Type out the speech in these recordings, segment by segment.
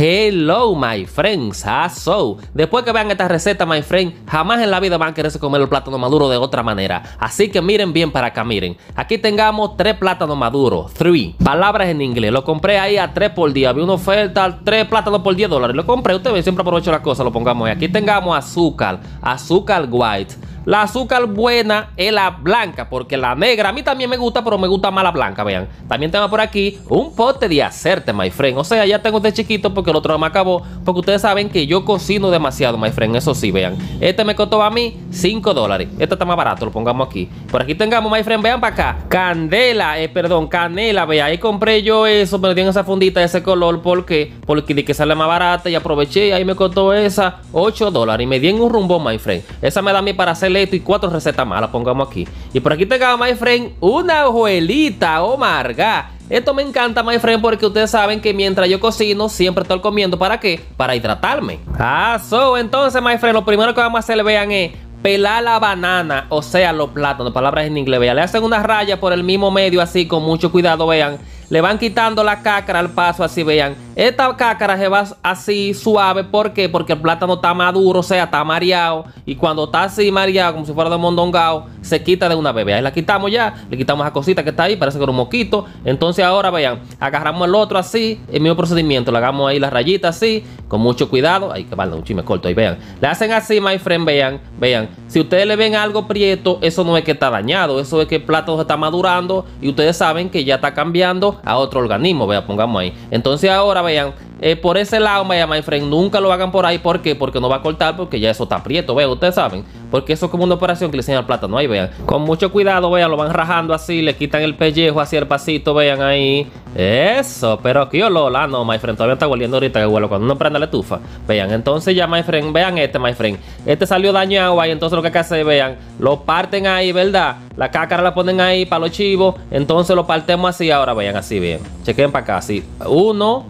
Hello, my friends. Ah, so. Después que vean esta receta, my friend, jamás en la vida van a quererse comer el plátano maduro de otra manera. Así que miren bien para acá, miren. Aquí tengamos tres plátanos maduros. Three. Palabras en inglés. Lo compré ahí a tres por día. Había una oferta, tres plátanos por 10 dólares. Lo compré. Ustedes siempre aprovecho la cosa, lo pongamos ahí. Aquí tengamos azúcar. Azúcar white la azúcar buena es la blanca, porque la negra a mí también me gusta, pero me gusta más la blanca, vean. También tengo por aquí un pote de hacerte, my friend. O sea, ya tengo este chiquito porque el otro me acabó, porque ustedes saben que yo cocino demasiado, my friend. Eso sí, vean. Este me costó a mí 5 dólares. Este está más barato, lo pongamos aquí. Por aquí tengamos, my friend, vean para acá. Candela, eh, perdón, canela, vean. Ahí compré yo eso, lo en esa fundita de ese color, porque Porque di que sale más barata y aproveché, ahí me costó esa 8 dólares. Y me di en un rumbo, my friend. Esa me da a mí para hacerle y cuatro recetas más, las pongamos aquí. Y por aquí tengamos, my friend, una hojuelita, o oh marga Esto me encanta, my friend, porque ustedes saben que mientras yo cocino, siempre estoy comiendo. ¿Para qué? Para hidratarme. Ah, so, entonces, my friend, lo primero que vamos a hacer, vean, es pelar la banana, o sea, los plátanos, palabras en inglés, vean. Le hacen una raya por el mismo medio, así, con mucho cuidado, vean le van quitando la cácara al paso, así vean. Esta cácara se va así suave, ¿por qué? Porque el plátano está maduro, o sea, está mareado. Y cuando está así mareado, como si fuera de mondongao, se quita de una bebé. Ahí la quitamos ya, le quitamos la cosita que está ahí, parece que era un moquito. Entonces ahora, vean, agarramos el otro así, el mismo procedimiento. Le hagamos ahí la rayita así, con mucho cuidado. Ahí que vale, un chisme corto, ahí vean. Le hacen así, my friend, vean, vean. Si ustedes le ven algo prieto, eso no es que está dañado, eso es que el plato está madurando y ustedes saben que ya está cambiando a otro organismo, vean, pongamos ahí. Entonces ahora, vean, eh, por ese lado, My Friend, nunca lo hagan por ahí. ¿Por qué? Porque no va a cortar, porque ya eso está aprieto, vean, ustedes saben. Porque eso es como una operación que le enseñan al no ahí, vean. Con mucho cuidado, vean, lo van rajando así, le quitan el pellejo así el pasito, vean ahí. Eso, pero que yo lo ah, no, My Friend, todavía está volviendo ahorita que vuelo cuando uno prende la estufa. Vean, entonces ya, My Friend, vean este, My Friend. Este salió dañado y entonces lo que hay que hacer, vean, lo parten ahí, ¿verdad? La cácara la ponen ahí para los chivos, entonces lo partemos así ahora, vean, así, bien. Chequen para acá, así. Uno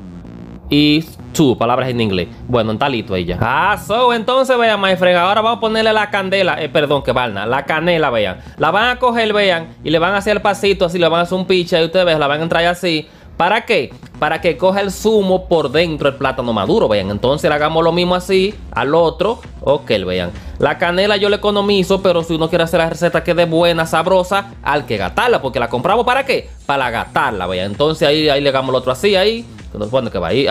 y two, palabras en inglés. Bueno, en talito ella. Ah, so, entonces, vean, my friend, ahora vamos a ponerle la candela, eh, perdón, que valna, la canela, vean. La van a coger, vean, y le van a hacer el pasito así, le van a hacer un picha y ustedes vean, la van a entrar así. ¿Para qué? Para que coja el zumo por dentro el plátano maduro, vean. Entonces le hagamos lo mismo así al otro. Ok, vean. La canela yo la economizo, pero si uno quiere hacer la receta que de buena, sabrosa, al que gatarla. porque la compramos para qué? Para gastarla, vean. Entonces ahí, ahí le hagamos el otro así, ahí que va? ahí,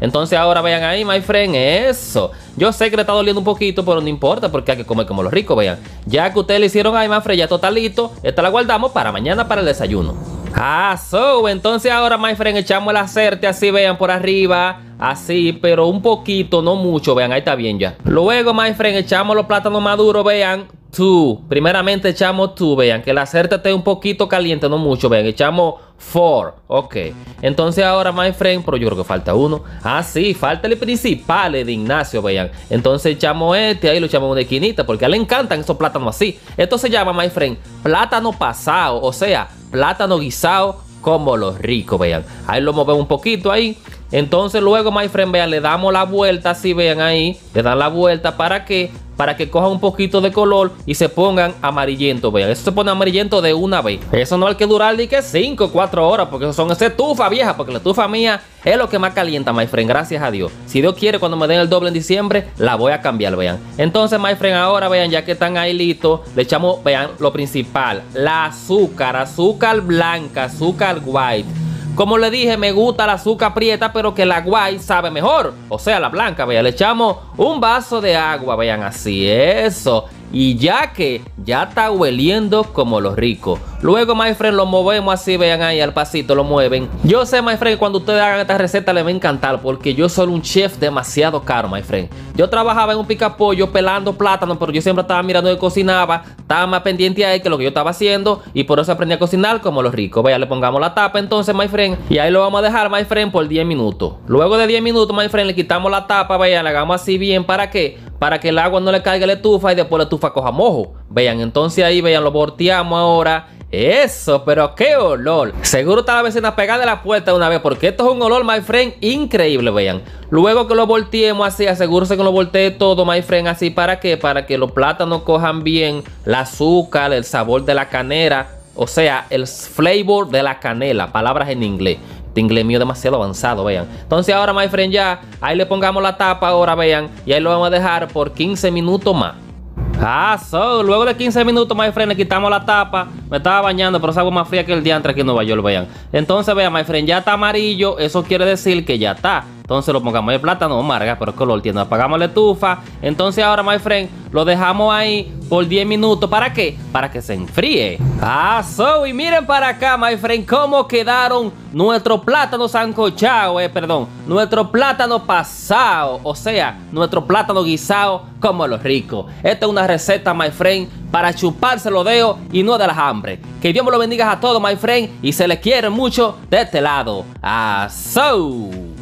Entonces ahora vean ahí, my friend, eso. Yo sé que le está doliendo un poquito, pero no importa porque hay que comer como los ricos, vean. Ya que ustedes le hicieron ahí, my friend, ya totalito. Esta la guardamos para mañana para el desayuno. Ah, so, entonces ahora, my friend, echamos el acerte así, vean, por arriba. Así, pero un poquito, no mucho, vean, ahí está bien ya. Luego, my friend, echamos los plátanos maduros, vean, Primeramente echamos tú vean, que la cerda esté un poquito caliente, no mucho, vean, echamos four. Ok, entonces ahora my friend, pero yo creo que falta uno. Ah, sí, falta el principal de Ignacio, vean. Entonces echamos este, ahí lo echamos una esquinita, porque a él le encantan esos plátanos así. Esto se llama, my friend, plátano pasado, o sea, plátano guisado como los ricos, vean. Ahí lo movemos un poquito ahí. Entonces luego, my friend, vean, le damos la vuelta, si vean ahí, le dan la vuelta, ¿para qué? Para que coja un poquito de color y se pongan amarillento, vean. Eso se pone amarillento de una vez. Eso no hay que durar ni que 5 o 4 horas, porque eso son esa estufa vieja, porque la estufa mía es lo que más calienta, my friend, gracias a Dios. Si Dios quiere, cuando me den el doble en diciembre, la voy a cambiar, vean. Entonces, my friend, ahora, vean, ya que están ahí listos, le echamos, vean, lo principal, la azúcar, azúcar blanca, azúcar white como le dije, me gusta la azúcar prieta, pero que la guay sabe mejor. O sea, la blanca, vean, le echamos un vaso de agua, vean, así eso. Y ya que ya está hueliendo como los ricos. Luego, my friend, lo movemos así, vean ahí al pasito, lo mueven. Yo sé, my friend, cuando ustedes hagan esta receta les va a encantar porque yo soy un chef demasiado caro, my friend. Yo trabajaba en un picapollo pelando plátano, pero yo siempre estaba mirando y cocinaba, estaba más pendiente ahí que lo que yo estaba haciendo y por eso aprendí a cocinar como los ricos. Vaya, le pongamos la tapa entonces, my friend, y ahí lo vamos a dejar, my friend, por 10 minutos. Luego de 10 minutos, my friend, le quitamos la tapa, vaya, le hagamos así bien, ¿para qué? Para que el agua no le caiga la estufa y después la estufa coja mojo. Vean, entonces ahí, vean, lo volteamos ahora. Eso, pero qué olor. Seguro está la vecina pegada de la puerta una vez, porque esto es un olor, my friend, increíble, vean. Luego que lo volteemos así, asegúrese que lo voltee todo, my friend, así, ¿para qué? Para que los plátanos cojan bien El azúcar, el sabor de la canela o sea, el flavor de la canela, palabras en inglés este inglés mío demasiado avanzado, vean. Entonces ahora, my friend, ya, ahí le pongamos la tapa ahora, vean, y ahí lo vamos a dejar por 15 minutos más. Ah, luego de 15 minutos, my friend, le quitamos la tapa. Me estaba bañando, pero es agua más fría que el diantre aquí en Nueva York, vean. Entonces, vean, my friend, ya está amarillo. Eso quiere decir que ya está. Entonces lo pongamos el plátano, marga, pero es color tiene. Apagamos la estufa. Entonces ahora, my friend, lo dejamos ahí por 10 minutos. ¿Para qué? Para que se enfríe. Ah, so, y miren para acá, my friend, cómo quedaron nuestros plátanos sancochados, eh, perdón, nuestro plátano pasado, o sea, nuestro plátano guisado como los ricos. Esta es una receta, my friend, para chuparse los dedos y no de las hambre. Que Dios me lo bendiga a todos, my friend, y se les quiere mucho de este lado. Ah, so.